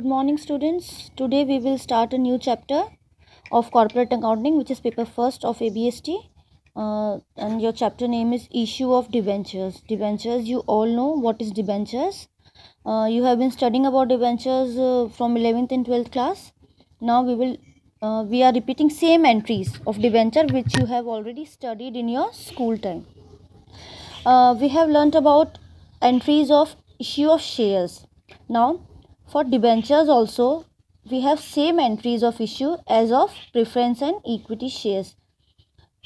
Good morning students. Today we will start a new chapter of corporate accounting which is paper first of ABST uh, and your chapter name is issue of debentures. Debentures you all know what is debentures. Uh, you have been studying about debentures uh, from 11th and 12th class. Now we will uh, we are repeating same entries of debenture which you have already studied in your school time. Uh, we have learnt about entries of issue of shares. Now For debentures also, we have same entries of issue as of preference and equity shares.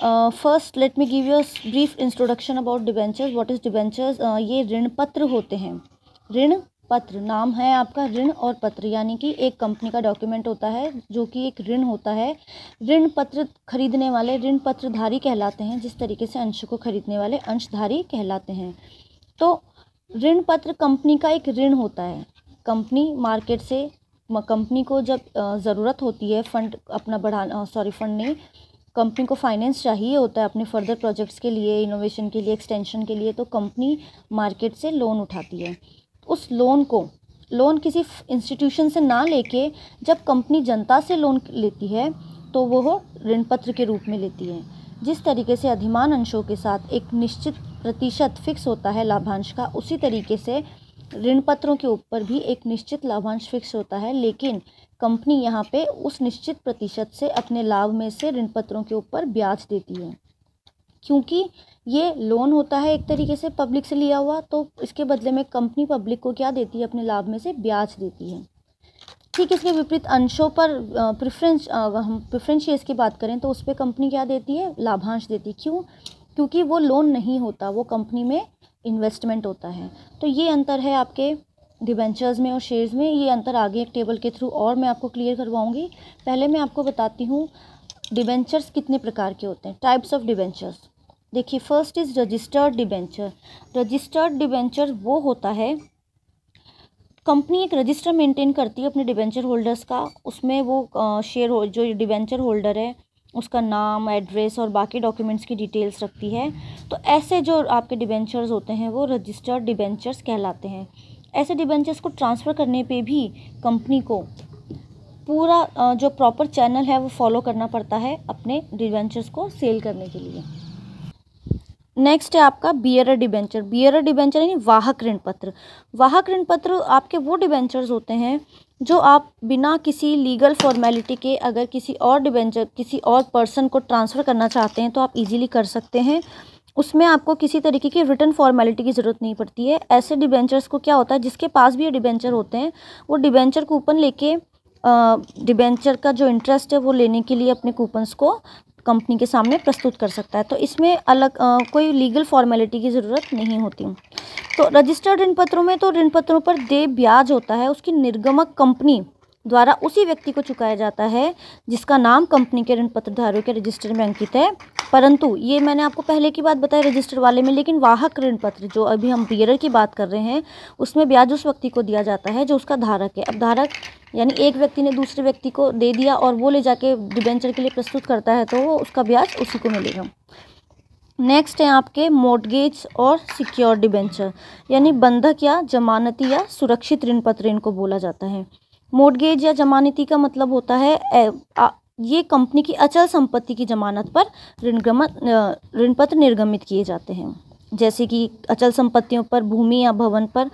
Uh, first, let me give you a brief introduction about debentures. What is debentures? Uh, ये ऋण पत्र होते हैं ऋण पत्र नाम है आपका ऋण और पत्र यानी कि एक कंपनी का डॉक्यूमेंट होता है जो कि एक ऋण होता है ऋण पत्र खरीदने वाले ऋण पत्रधारी कहलाते हैं जिस तरीके से अंश को खरीदने वाले अंशधारी कहलाते हैं तो ऋण पत्र कंपनी का एक ऋण होता है कंपनी मार्केट से कंपनी को जब ज़रूरत होती है फ़ंड अपना बढ़ाना सॉरी फंड नहीं कंपनी को फाइनेंस चाहिए होता है अपने फर्दर प्रोजेक्ट्स के लिए इनोवेशन के लिए एक्सटेंशन के लिए तो कंपनी मार्केट से लोन उठाती है उस लोन को लोन किसी इंस्टीट्यूशन से ना लेके जब कंपनी जनता से लोन लेती है तो वह ऋण पत्र के रूप में लेती है जिस तरीके से अधिमान अंशों के साथ एक निश्चित प्रतिशत फिक्स होता है लाभांश का उसी तरीके से ऋण पत्रों के ऊपर भी एक निश्चित लाभांश फिक्स होता है लेकिन कंपनी यहाँ पे उस निश्चित प्रतिशत से अपने लाभ में से ऋण पत्रों के ऊपर ब्याज देती है क्योंकि ये लोन होता है एक तरीके से पब्लिक से लिया हुआ तो इसके बदले में कंपनी पब्लिक को क्या देती है अपने लाभ में से ब्याज देती है ठीक इसके विपरीत अंशों पर प्रिफ्रेंस हम प्रिफ्रेंशियस की बात करें तो उस पर कंपनी क्या देती है लाभांश देती है क्यों क्योंकि वो लोन नहीं होता वो कंपनी में इन्वेस्टमेंट होता है तो ये अंतर है आपके डिबेंचर्स में और शेयर्स में ये अंतर आगे एक टेबल के थ्रू और मैं आपको क्लियर करवाऊंगी पहले मैं आपको बताती हूँ डिबेंचर्स कितने प्रकार के होते हैं टाइप्स ऑफ डिबेंचर्स देखिए first is registered debenture registered debenture वो होता है कंपनी एक रजिस्टर मेंटेन करती है अपने डिबेंचर होल्डर्स का उसमें वो शेयर हो जो डिबेंचर होल्डर है उसका नाम एड्रेस और बाकी डॉक्यूमेंट्स की डिटेल्स रखती है तो ऐसे जो आपके डिबेंचर्स होते हैं वो रजिस्टर्ड डिबेंचर्स कहलाते हैं ऐसे डिबेंचर्स को ट्रांसफ़र करने पे भी कंपनी को पूरा जो प्रॉपर चैनल है वो फॉलो करना पड़ता है अपने डिबेंचर्स को सेल करने के लिए नेक्स्ट है आपका बियर डिबेंचर बियर डिबेंचर यानी वाहक ऋण पत्र वाहक ऋण पत्र आपके वो डिबेंचर्स होते हैं जो आप बिना किसी लीगल फॉर्मेलिटी के अगर किसी और डिबेंचर किसी और पर्सन को ट्रांसफ़र करना चाहते हैं तो आप इजीली कर सकते हैं उसमें आपको किसी तरीके की रिटर्न फॉर्मेलिटी की ज़रूरत नहीं पड़ती है ऐसे डिबेंचर्स को क्या होता है जिसके पास भी ये डिबेंचर होते हैं वो डिबेंचर कूपन लेके डिबेंचर का जो इंटरेस्ट है वो लेने के लिए अपने कूपन्स को कंपनी के सामने प्रस्तुत कर सकता है तो इसमें अलग आ, कोई लीगल फॉर्मेलिटी की ज़रूरत नहीं होती तो रजिस्टर्ड ऋण पत्रों में तो ऋण पत्रों पर दे ब्याज होता है उसकी निर्गमक कंपनी द्वारा उसी व्यक्ति को चुकाया जाता है जिसका नाम कंपनी के ऋण पत्रधारकों के रजिस्टर में अंकित है परंतु ये मैंने आपको पहले की बात बताई रजिस्टर वाले में लेकिन वाहक ऋण पत्र जो अभी हम बियरर की बात कर रहे हैं उसमें ब्याज उस व्यक्ति को दिया जाता है जो उसका धारक है अब धारक यानी एक व्यक्ति ने दूसरे व्यक्ति को दे दिया और वो ले जाके डिबेंचर के लिए प्रस्तुत करता है तो वो उसका ब्याज उसी को मिलेगा नेक्स्ट है आपके मोटगेज और सिक्योर डिबेंचर यानी बंधक या जमानती या सुरक्षित ऋण पत्र इनको बोला जाता है मोडगेज या जमानती का मतलब होता है ये कंपनी की अचल संपत्ति की जमानत पर ऋण ऋण पत्र निर्गमित किए जाते हैं जैसे कि अचल संपत्तियों पर भूमि या भवन पर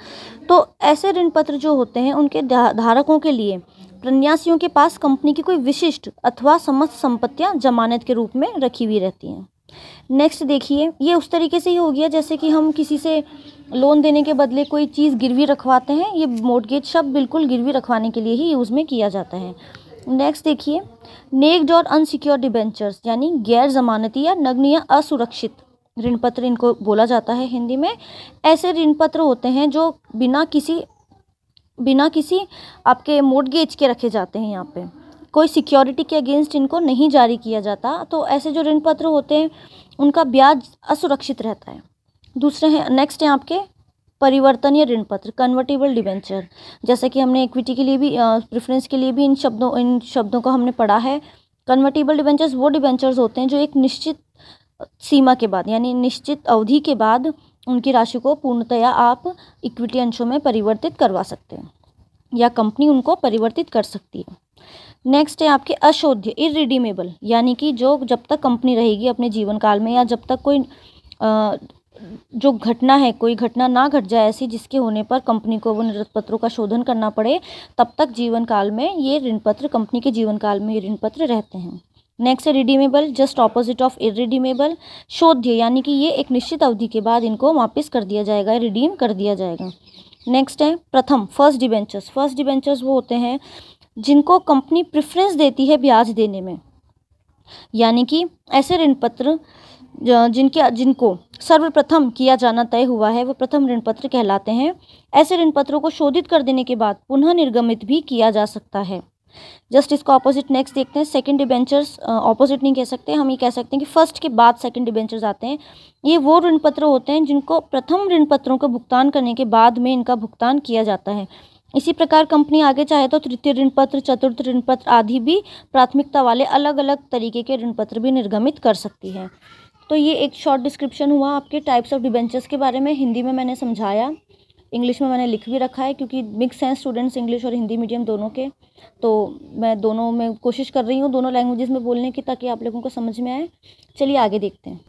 तो ऐसे ऋण पत्र जो होते हैं उनके धारकों के लिए प्रन्यासियों के पास कंपनी की कोई विशिष्ट अथवा समस्त संपत्तियां जमानत के रूप में रखी हुई रहती हैं नेक्स्ट देखिए ये उस तरीके से ही हो गया जैसे कि हम किसी से लोन देने के बदले कोई चीज़ गिरवी रखवाते हैं ये मोडगेज शब्द बिल्कुल गिरवी रखवाने के लिए ही यूज़ में किया जाता है नेक्स्ट देखिए नेक्ड और अनसिक्योर डिबेंचर्स यानी गैर जमानती या नग्न या असुरक्षित ऋण पत्र इनको बोला जाता है हिंदी में ऐसे ऋण पत्र होते हैं जो बिना किसी बिना किसी आपके मोडगेज के रखे जाते हैं यहाँ पर कोई सिक्योरिटी के अगेंस्ट इनको नहीं जारी किया जाता तो ऐसे जो ऋण पत्र होते हैं उनका ब्याज असुरक्षित रहता है दूसरे हैं नेक्स्ट हैं आपके परिवर्तनीय ऋण पत्र कन्वर्टेबल डिवेंचर जैसे कि हमने इक्विटी के लिए भी प्रेफरेंस के लिए भी इन शब्दों इन शब्दों को हमने पढ़ा है कन्वर्टेबल डिवेंचर्स वो डिवेंचर्स होते हैं जो एक निश्चित सीमा के बाद यानी निश्चित अवधि के बाद उनकी राशि को पूर्णतया आप इक्विटी अंशों में परिवर्तित करवा सकते हैं या कंपनी उनको परिवर्तित कर सकती है नेक्स्ट है आपके अशोध्य इरिडीमेबल यानी कि जो जब तक कंपनी रहेगी अपने जीवन काल में या जब तक कोई जो घटना है कोई घटना ना घट जाए ऐसी जिसके होने पर कंपनी को वो निरत पत्रों का शोधन करना पड़े तब तक जीवन काल में ये ऋण पत्र कंपनी के जीवन काल में ये ऋण पत्र रहते हैं नेक्स्ट है redeemable just opposite of irredeemable शोध्य यानी कि ये एक निश्चित अवधि के बाद इनको वापस कर दिया जाएगा रिडीम कर दिया जाएगा नेक्स्ट है प्रथम फर्स्ट डिबेंचर्स फर्स्ट डिबेंचर्स वो होते हैं जिनको कंपनी प्रेफरेंस देती है ब्याज देने में यानी कि ऐसे ऋण पत्र जिनके जिनको सर्वप्रथम किया जाना तय हुआ है वह प्रथम ऋण पत्र कहलाते हैं ऐसे ऋण पत्रों को शोधित कर देने के बाद पुनः निर्गमित भी किया जा सकता है जस्ट इसका ऑपोजिट नेक्स्ट देखते हैं सेकंड डिबेंचर्स ऑपोजिट नहीं कह सकते हम ये कह सकते हैं कि फर्स्ट के बाद सेकंड डिबेंचर्स आते हैं ये वो ऋण पत्र होते हैं जिनको प्रथम ऋण पत्रों का भुगतान करने के बाद में इनका भुगतान किया जाता है इसी प्रकार कंपनी आगे चाहे तो तृतीय ऋण पत्र चतुर्थ ऋण पत्र आदि भी प्राथमिकता वाले अलग अलग तरीके के ऋण पत्र भी निर्गमित कर सकती है तो ये एक शॉर्ट डिस्क्रिप्शन हुआ आपके टाइप्स ऑफ डिबेंचर्स के बारे में हिंदी में मैंने समझाया इंग्लिश में मैंने लिख भी रखा है क्योंकि मिक्स हैं स्टूडेंट्स इंग्लिश और हिंदी मीडियम दोनों के तो मैं दोनों में कोशिश कर रही हूँ दोनों लैंग्वेजेस में बोलने की ताकि आप लोगों को समझ में आए चलिए आगे देखते हैं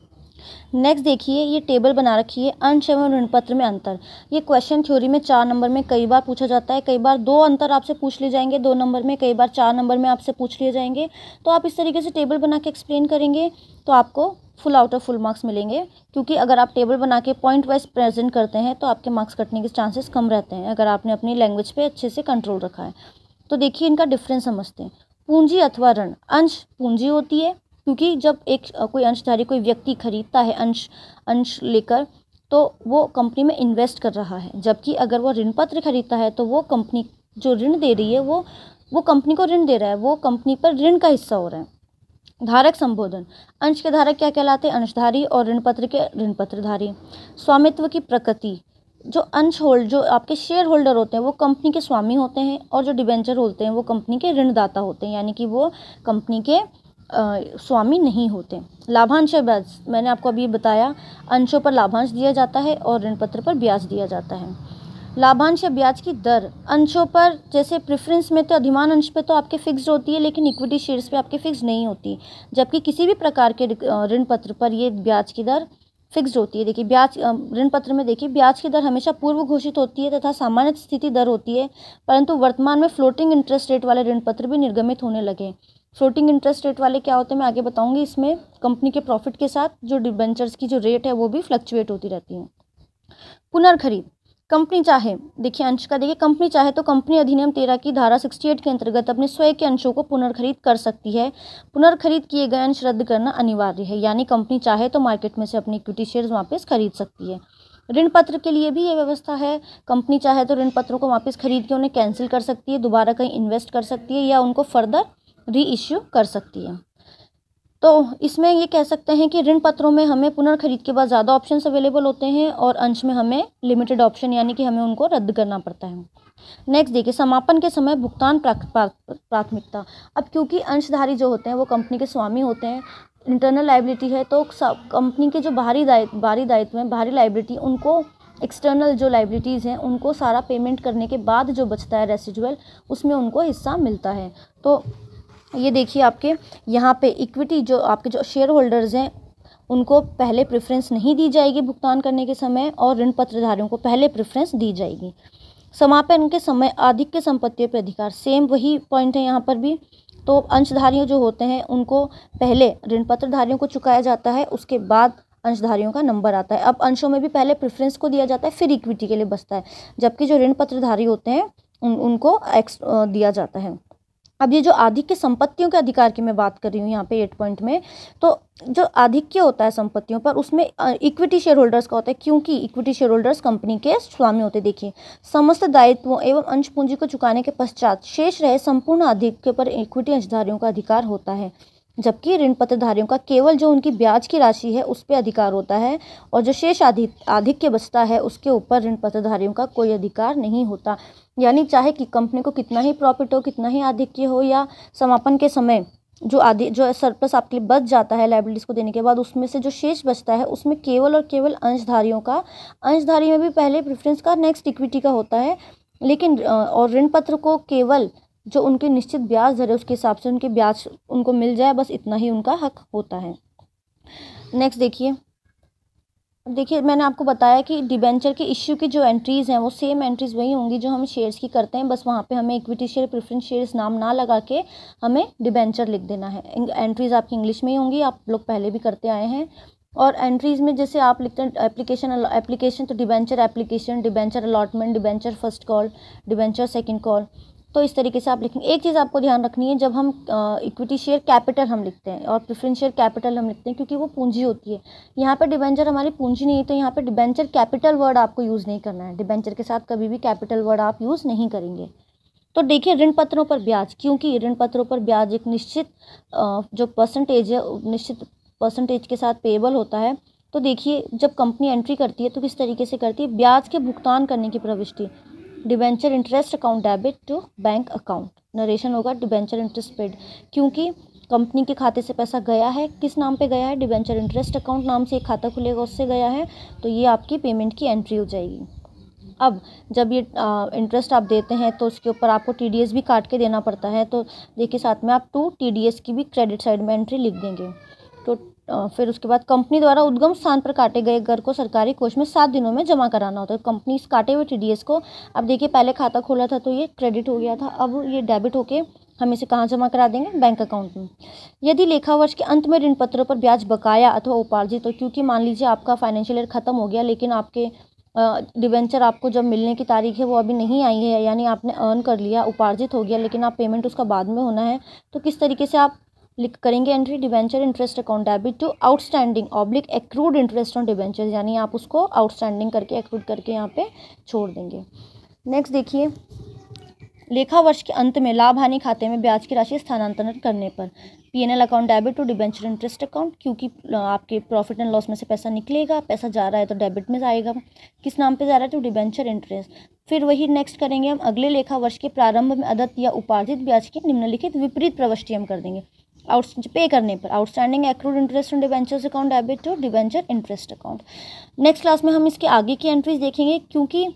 नेक्स्ट देखिए ये टेबल बना रखी है अंश एवं ऋणपत्र में अंतर ये क्वेश्चन थ्योरी में चार नंबर में कई बार पूछा जाता है कई बार दो अंतर आपसे पूछ लिए जाएंगे दो नंबर में कई बार चार नंबर में आपसे पूछ लिए जाएंगे तो आप इस तरीके से टेबल बना के एक्सप्लेन करेंगे तो आपको full out of full marks मिलेंगे क्योंकि अगर आप टेबल बना के पॉइंट वाइज प्रेजेंट करते हैं तो आपके मार्क्स कटने के चांसेस कम रहते हैं अगर आपने अपनी लैंग्वेज पर अच्छे से कंट्रोल रखा है तो देखिए इनका डिफरेंस समझते हैं पूंजी अथवा ऋण अंश पूंजी होती है क्योंकि जब एक कोई अंशधारी कोई व्यक्ति खरीदता है अंश अंश लेकर तो वो कंपनी में इन्वेस्ट कर रहा है जबकि अगर वो ऋण पत्र खरीदता है तो वो कंपनी जो ऋण दे रही है वो वो कंपनी को ऋण दे रहा है वो कंपनी पर ऋण का हिस्सा हो रहा है धारक संबोधन अंश के धारक क्या कहलाते हैं अंशधारी और ऋण पत्र के ऋण पत्रधारी स्वामित्व की प्रकृति जो अंश होल्ड जो आपके शेयर होल्डर होते हैं वो कंपनी के स्वामी होते हैं और जो डिबेंचर होते हैं वो कंपनी के ऋणदाता होते हैं यानी कि वो कंपनी के स्वामी नहीं होते लाभांश या ब्याज मैंने आपको अभी बताया अंशों पर लाभांश दिया जाता है और ऋण पत्र पर ब्याज दिया जाता है लाभांश या ब्याज की दर अंशों पर जैसे प्रेफरेंस में तो अधिमान अंश पे तो आपके फिक्स होती है लेकिन इक्विटी शेयर्स पे आपके फिक्स नहीं होती जबकि किसी भी प्रकार के ऋण पत्र पर ये ब्याज की दर फिक्स होती है देखिए ब्याज ऋण पत्र में देखिए ब्याज की दर हमेशा पूर्व घोषित होती है तथा सामान्य स्थिति दर होती है परंतु वर्तमान में फ्लोटिंग इंटरेस्ट रेट वाले ऋण पत्र भी निर्गमित होने लगे फ्लोटिंग इंटरेस्ट रेट वाले क्या होते हैं मैं आगे बताऊंगी इसमें कंपनी के प्रॉफिट के साथ जो डिबेंचर्स की जो रेट है वो भी फ्लक्चुएट होती रहती है पुनर्खरीद कंपनी चाहे देखिए अंश का देखिए कंपनी चाहे तो कंपनी अधिनियम तेरह की धारा सिक्सटी एट के अंतर्गत अपने स्वयं के अंशों को पुनर्खरीद कर सकती है पुनर्खरीद किए गए अंश रद्द करना अनिवार्य है यानी कंपनी चाहे तो मार्केट में से अपनी इक्विटी शेयर्स वापस खरीद सकती है ऋण पत्र के लिए भी ये व्यवस्था है कंपनी चाहे तो ऋण पत्रों को वापस खरीद के उन्हें कैंसिल कर सकती है दोबारा कहीं इन्वेस्ट कर सकती है या उनको फर्दर री कर सकती है तो इसमें ये कह सकते हैं कि ऋण पत्रों में हमें पुनर्खरीद के बाद ज़्यादा ऑप्शन अवेलेबल होते हैं और अंश में हमें लिमिटेड ऑप्शन यानी कि हमें उनको रद्द करना पड़ता है नेक्स्ट देखिए समापन के समय भुगतान प्राथमिकता अब क्योंकि अंशधारी जो होते हैं वो कंपनी के स्वामी होते हैं इंटरनल लाइबिलिटी है तो कंपनी के जो बाहरी दायित्व बाहरी दायित्व हैं बाहरी लाइबिलिटी उनको एक्सटर्नल जो लाइबिलिटीज़ हैं उनको सारा पेमेंट करने के बाद जो बचता है रेसिजुअल उसमें उनको हिस्सा मिलता है तो ये देखिए आपके यहाँ पे इक्विटी जो आपके जो शेयर होल्डर्स हैं उनको पहले प्रेफरेंस नहीं दी जाएगी भुगतान करने के समय और ऋण पत्रधारियों को पहले प्रेफरेंस दी जाएगी समापन के समय अधिक के संपत्तियों पर अधिकार सेम वही पॉइंट है यहाँ पर भी तो अंशधारियों जो होते हैं उनको पहले ऋण पत्रधारियों को चुकाया जाता है उसके बाद अंशधारियों का नंबर आता है अब अंशों में भी पहले प्रेफरेंस को दिया जाता है फिर इक्विटी के लिए बचता है जबकि जो ऋण पत्रधारी होते हैं उन उनको एक्स दिया जाता है अब ये जो आधिक के संपत्तियों के अधिकार की मैं बात कर रही हूँ यहाँ पे एट पॉइंट में तो जो आधिक्य होता है संपत्तियों पर उसमें इक्विटी शेयर होल्डर्स का होता है क्योंकि इक्विटी शेयर होल्डर्स कंपनी के स्वामी होते देखिए समस्त दायित्वों एवं अंश पूंजी को चुकाने के पश्चात शेष रहे संपूर्ण आधिक्य पर इक्विटी अंशधारियों का अधिकार होता है जबकि ऋण पत्रधारियों का केवल जो उनकी ब्याज की राशि है उस पर अधिकार होता है और जो शेष अधिक आधिक्य बचता है उसके ऊपर ऋण पत्रधारियों का कोई अधिकार नहीं होता यानी चाहे कि कंपनी को कितना ही प्रॉफिट हो कितना ही आधिक्य हो या समापन के समय जो आदि जो सरप्लस आपके लिए बच जाता है लाइबिलिटीज को देने के बाद उसमें से जो शेष बचता है उसमें केवल और केवल अंशधारियों का अंशधारी में भी पहले प्रेफरेंस का नेक्स्ट इक्विटी का होता है लेकिन और ऋण पत्र को केवल जो उनके निश्चित ब्याज दर है उसके हिसाब से उनके ब्याज उनको मिल जाए बस इतना ही उनका हक होता है नेक्स्ट देखिए देखिए मैंने आपको बताया कि डिबेंचर के इश्यू की जो एंट्रीज़ हैं वो सेम एंट्रीज़ वही होंगी जो हम शेयर्स की करते हैं बस वहाँ पे हमें इक्विटी शेयर प्रेफरेंस शेयर्स नाम ना लगा के हमें डिबेंचर लिख देना है एंट्रीज़ आपकी इंग्लिश में ही होंगी आप लोग पहले भी करते आए हैं और एंट्रीज़ में जैसे आप लिखते हैं एप्लीकेशन एप्लीकेशन तो debenture application debenture allotment debenture first call debenture second call तो इस तरीके से आप लिखेंगे एक चीज़ आपको ध्यान रखनी है जब हम इक्विटी शेयर कैपिटल हम लिखते हैं और प्रेफरेंस शेयर कैपिटल हम लिखते हैं क्योंकि वो पूंजी होती है यहाँ पर डिबेंचर हमारी पूंजी नहीं है तो यहाँ पर डिबेंचर कैपिटल वर्ड आपको यूज़ नहीं करना है डिबेंचर के साथ कभी भी कैपिटल वर्ड आप यूज़ नहीं करेंगे तो देखिए ऋण पत्रों पर ब्याज क्योंकि ऋण पत्रों पर ब्याज एक निश्चित जो परसेंटेज है निश्चित परसेंटेज के साथ पेबल होता है तो देखिए जब कंपनी एंट्री करती है तो किस तरीके से करती है ब्याज के भुगतान करने की प्रविष्टि debenture interest account debit to bank account narration होगा डिबेंचर इंटरेस्ट पेड क्योंकि कंपनी के खाते से पैसा गया है किस नाम पे गया है डिबेंचर इंटरेस्ट अकाउंट नाम से एक खाता खुलेगा उससे गया है तो ये आपकी पेमेंट की एंट्री हो जाएगी अब जब ये इंटरेस्ट आप देते हैं तो उसके ऊपर आपको टी भी काट के देना पड़ता है तो देखिए साथ में आप टू टी की भी क्रेडिट साइड में एंट्री लिख देंगे फिर उसके बाद कंपनी द्वारा उद्गम स्थान पर काटे गए घर को सरकारी कोष में सात दिनों में जमा कराना होता है तो कंपनी इस काटे हुए टी को अब देखिए पहले खाता खोला था तो ये क्रेडिट हो गया था अब ये डेबिट होके हम इसे कहाँ जमा करा देंगे बैंक अकाउंट में यदि लेखा वर्ष के अंत में ऋण पत्रों पर ब्याज बकाया अथवा उपार्जित तो क्योंकि मान लीजिए आपका फाइनेंशियल ईयर खत्म हो गया लेकिन आपके डिवेंचर आपको जब मिलने की तारीख है वो अभी नहीं आई है यानी आपने अर्न कर लिया उपार्जित हो गया लेकिन आप पेमेंट उसका बाद में होना है तो किस तरीके से आप लिख करेंगे entry debenture interest account debit to outstanding oblique accrued interest on debenture यानी आप उसको आउटस्टैंडिंग करके एक्रूड करके यहाँ पे छोड़ देंगे नेक्स्ट देखिए लेखा वर्ष के अंत में लाभ हानि खाते में ब्याज की राशि स्थानांतरण करने पर PNL account debit to debenture interest account क्योंकि आपके प्रॉफिट एंड लॉस में से पैसा निकलेगा पैसा जा रहा है तो डेबिट में जाएगा किस नाम पे जा रहा है तो डिबेंचर इंटरेस्ट फिर वही नेक्स्ट करेंगे हम अगले लेखा वर्ष के प्रारंभ में अदत या उपार्जित ब्याज की निम्नलिखित विपरीत प्रवृष्टि हम कर देंगे आउट पे करने पर outstanding accrued interest on debentures account debit to debenture interest account next class में हम इसके आगे की एंट्रीज देखेंगे क्योंकि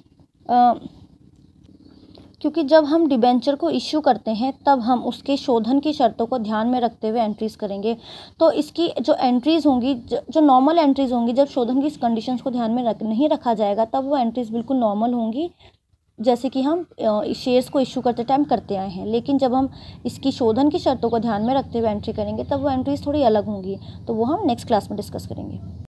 क्योंकि जब हम डिबेंचर को इश्यू करते हैं तब हम उसके शोधन की शर्तों को ध्यान में रखते हुए एंट्रीज़ करेंगे तो इसकी जो एंट्रीज़ होंगी जो नॉर्मल एंट्रीज़ होंगी जब शोधन की कंडीशंस को ध्यान में रख नहीं रखा जाएगा तब वो एंट्रीज़ बिल्कुल नॉर्मल होंगी जैसे कि हम शेयर्स को इशू करते टाइम करते आए हैं लेकिन जब हम इसकी शोधन की शर्तों को ध्यान में रखते हुए एंट्री करेंगे तब वो एंट्रीज थोड़ी अलग होंगी तो वो हम नेक्स्ट क्लास में डिस्कस करेंगे